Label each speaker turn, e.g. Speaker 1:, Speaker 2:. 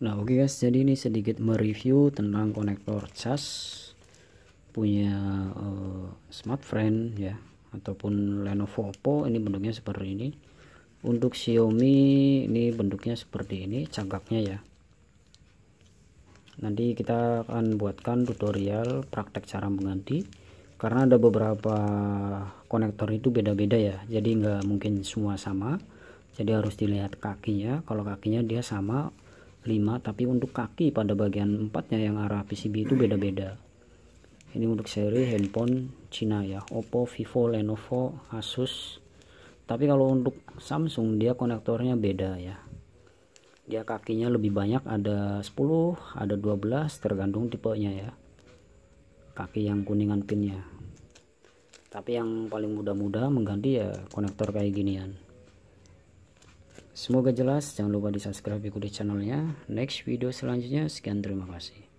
Speaker 1: Nah oke okay guys jadi ini sedikit mereview tentang konektor charge punya uh, eh, smartfren ya ataupun Lenovo Oppo ini bentuknya seperti ini untuk Xiaomi ini bentuknya seperti ini cagaknya ya nanti kita akan buatkan tutorial praktek cara mengganti karena ada beberapa konektor itu beda-beda ya jadi nggak mungkin semua sama jadi harus dilihat kakinya kalau kakinya dia sama 5 tapi untuk kaki pada bagian empatnya yang arah PCB itu beda-beda ini untuk seri handphone Cina ya Oppo, Vivo, Lenovo, Asus tapi kalau untuk Samsung dia konektornya beda ya dia kakinya lebih banyak ada 10 ada 12 tergantung tipenya ya kaki yang kuningan pinnya tapi yang paling mudah-mudah mengganti ya konektor kayak ginian Semoga jelas, jangan lupa di subscribe ikuti channelnya. Next video selanjutnya, sekian terima kasih.